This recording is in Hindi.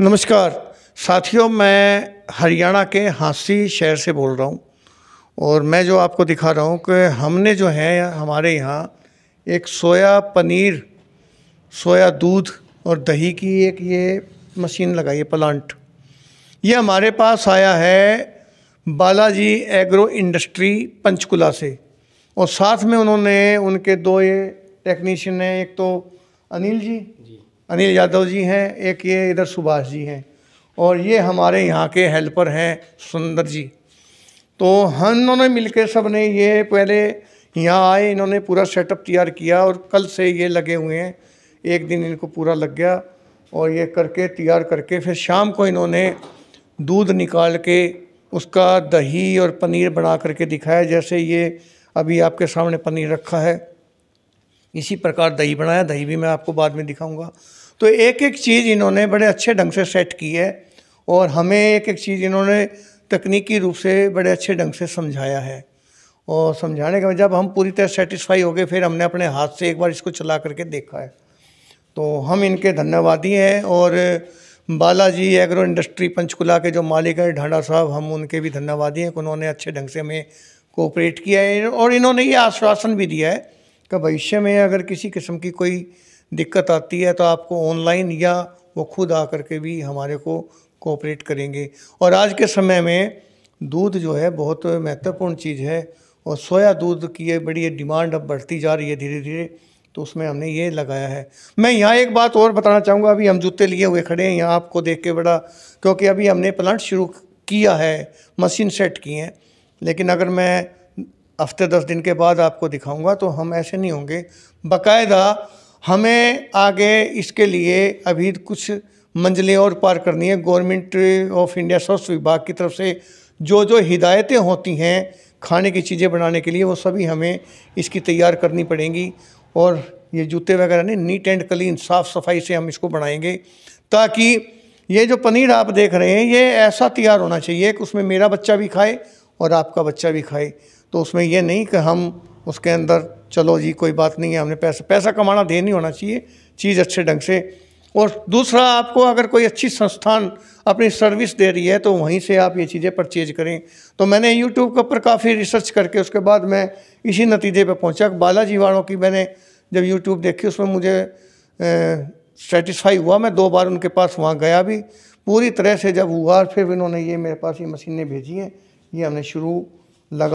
नमस्कार साथियों मैं हरियाणा के हांसी शहर से बोल रहा हूँ और मैं जो आपको दिखा रहा हूँ कि हमने जो है हमारे यहाँ एक सोया पनीर सोया दूध और दही की एक ये मशीन लगाई है प्लांट ये हमारे पास आया है बालाजी एग्रो इंडस्ट्री पंचकुला से और साथ में उन्होंने उनके दो ये टेक्नीशियन हैं एक तो अनिल जी, जी। अनिल यादव जी हैं एक ये इधर सुभाष जी हैं और ये हमारे यहाँ के हेल्पर हैं सुंदर जी तो हम इन्होंने के सब ने ये पहले यहाँ आए इन्होंने पूरा सेटअप तैयार किया और कल से ये लगे हुए हैं एक दिन इनको पूरा लग गया और ये करके तैयार करके फिर शाम को इन्होंने दूध निकाल के उसका दही और पनीर बना करके दिखाया जैसे ये अभी आपके सामने पनीर रखा है इसी प्रकार दही बनाया दही भी मैं आपको बाद में दिखाऊंगा तो एक एक चीज़ इन्होंने बड़े अच्छे ढंग से सेट की है और हमें एक एक चीज़ इन्होंने तकनीकी रूप से बड़े अच्छे ढंग से समझाया है और समझाने के बाद जब हम पूरी तरह सेटिस्फाई हो गए फिर हमने अपने हाथ से एक बार इसको चला करके देखा है तो हम इनके धन्यवादी हैं और बालाजी एग्रो इंडस्ट्री पंचकुला के जो मालिक हैं ढांडा साहब हम उनके भी धन्यवादी हैं उन्होंने अच्छे ढंग से हमें कोऑपरेट किया है और इन्होंने ये आश्वासन भी दिया है कि भविष्य में अगर किसी किस्म की कोई दिक्कत आती है तो आपको ऑनलाइन या वो खुद कर के भी हमारे को कोऑपरेट करेंगे और आज के समय में दूध जो है बहुत महत्वपूर्ण चीज़ है और सोया दूध की ये बड़ी डिमांड अब बढ़ती जा रही है धीरे धीरे तो उसमें हमने ये लगाया है मैं यहाँ एक बात और बताना चाहूँगा अभी हम जूते लिए हुए खड़े हैं यहाँ आपको देख के बड़ा क्योंकि अभी हमने प्लांट शुरू किया है मशीन सेट किए हैं लेकिन अगर मैं हफ्ते दस दिन के बाद आपको दिखाऊंगा तो हम ऐसे नहीं होंगे बकायदा हमें आगे इसके लिए अभी कुछ मंजिलें और पार करनी है गवर्नमेंट ऑफ इंडिया स्वास्थ्य विभाग की तरफ से जो जो हिदायतें होती हैं खाने की चीज़ें बनाने के लिए वो सभी हमें इसकी तैयार करनी पड़ेंगी और ये जूते वगैरह नहीं नीट एंड क्लीन साफ़ सफाई से हम इसको बनाएंगे ताकि ये जो पनीर आप देख रहे हैं ये ऐसा तैयार होना चाहिए कि उसमें मेरा बच्चा भी खाए और आपका बच्चा भी खाए तो उसमें यह नहीं कि हम उसके अंदर चलो जी कोई बात नहीं है हमने पैसा पैसा कमाना दे नहीं होना चाहिए चीज़ अच्छे ढंग से और दूसरा आपको अगर कोई अच्छी संस्थान अपनी सर्विस दे रही है तो वहीं से आप ये चीज़ें परचेज करें तो मैंने यूट्यूब के ऊपर काफ़ी रिसर्च करके उसके बाद मैं इसी नतीजे पर पहुँचा बालाजी वालों की मैंने जब यूट्यूब देखी उसमें मुझे सेटिस्फाई हुआ मैं दो बार उनके पास वहाँ गया भी पूरी तरह से जब हुआ फिर इन्होंने ये मेरे पास ये मशीनें भेजी हैं ये हमने शुरू लगा